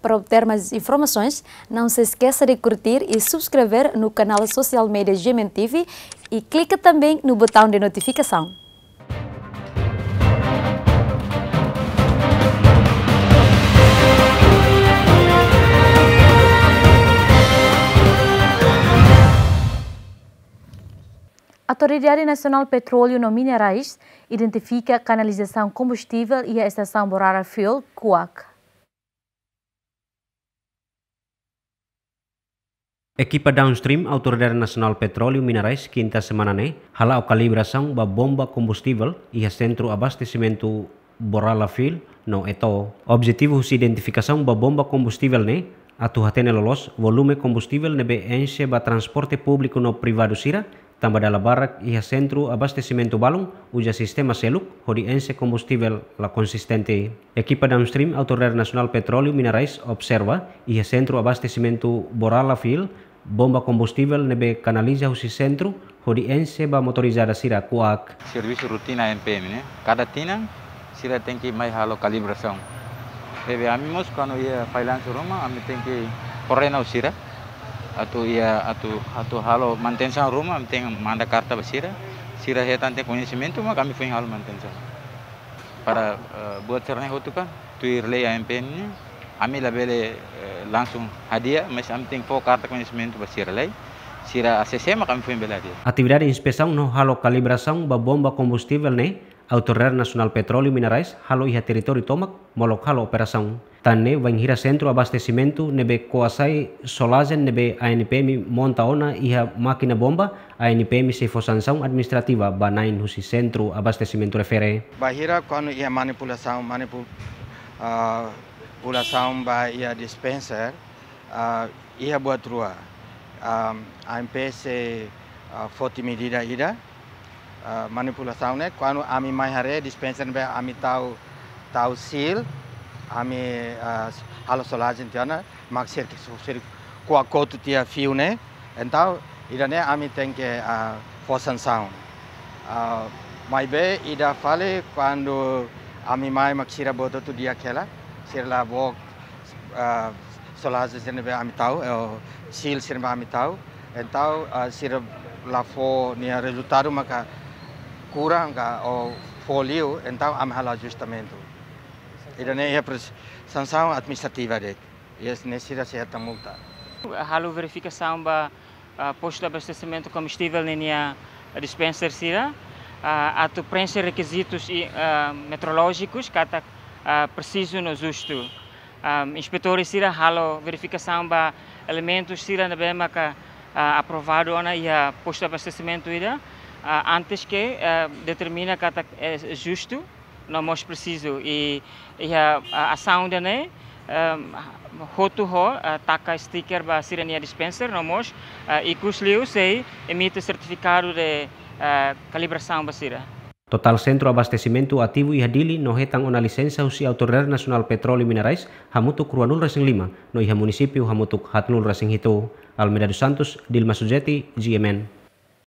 Para obter mais informações, não se esqueça de curtir e subscrever no canal Social Media Gemen TV e clique também no botão de notificação. A Autoridade Nacional Petróleo no Minerais identifica canalização combustível e a estação Borara Field, CUAC. Equipa downstream, Autoridade Nacional Petróleo e Minerais, quinta semana né, hala o calibração ba bomba combustível e a centro abastecimento Boralafil, no eto. É Objetivo se é identificação ba bomba combustível né, atuhaten lolos volume combustível nebe enche ba transporte público no privado sira tamba dala e a centro abastecimento balung uja sistema seluk hodi enche combustível la consistente equipa downstream autoridade nacional petróleo minerais observa a centro abastecimento borala fil bomba combustível nebe canaliza o centro hori ba motorizada sira kuak. Serviço rutina MPM, né? Cada tina sira tem que mais halo calibração. Ebe amimos quando ia failan ruma, ami tem que correr na sira. Atu ia atu atu halo mantensa rumah, ami tem manda carta para sira. Sira retan tem conhecimento, mas kami foi halo mantensa. Para uh, eh, buat serna hotuka, tuir lei a la bele eh, langsung hadiah mes am tem fo carta conhecimento para sira lei sira a sistema kami foi bela dia atividade inspeção no halo calibração ba bomba combustível ne Autoridade nasional Petróleo mineralis Minerais halo iha teritori tomak molok halo tan ne vai hira centro abastecimento nebe coasai solazen nebe ANPM montaona iha máquina bomba ANPM se for administrativa ba banain husi centro abastecimento refere bahira kono iha manipulação manipul uh, pulação vai ia dispenser, uh, ia buat ruah. Um, a MPC uh, forte medida ida, uh, manipulação né, quando eh, hare eh, dispenser be ami tau tau sil, ami mim uh, halo solagem tiana, maxer que sofrer com a coto tia fio ida ne ami mim uh, sound. Uh, mas ida fale quando a mim mais maxira botou tu dia kela. सिर्ला बक सलाज जेनेबा हामी ताउ सिल जेनेबा हामी então entau ah, sirap lafo nia resultado maka kurang ka o folio entau am hala ajustamento ida ne ia é sanção administrativa dek yes necessita certa multa halo verificação ba ah, posto de abastecimento combustível nia dispenser sira a ah, ato preencher requisitos uh, metrológicos cata ah, preciso no justo. Um, ah, inspetores sira halo verificação ba elementos sira na bema ka uh, ah, aprovado na ia posto abastecimento ida uh, antes que uh, determina que é justo não mais preciso e, e a, ação de né um, roto ho uh, taca sticker ba sirania dispenser não mais uh, e cusliu sei emite certificado de uh, calibração sira. Total centro abastecimento ativo y hadili no hetan una licencia usi Autoridad Nacional Petróleo y Minerais hamutuk ruanul rasing lima no iha municipio hamutuk hatnul rasing hito. Almeda Dusantus Santos, Dilma Sujeti, GMN.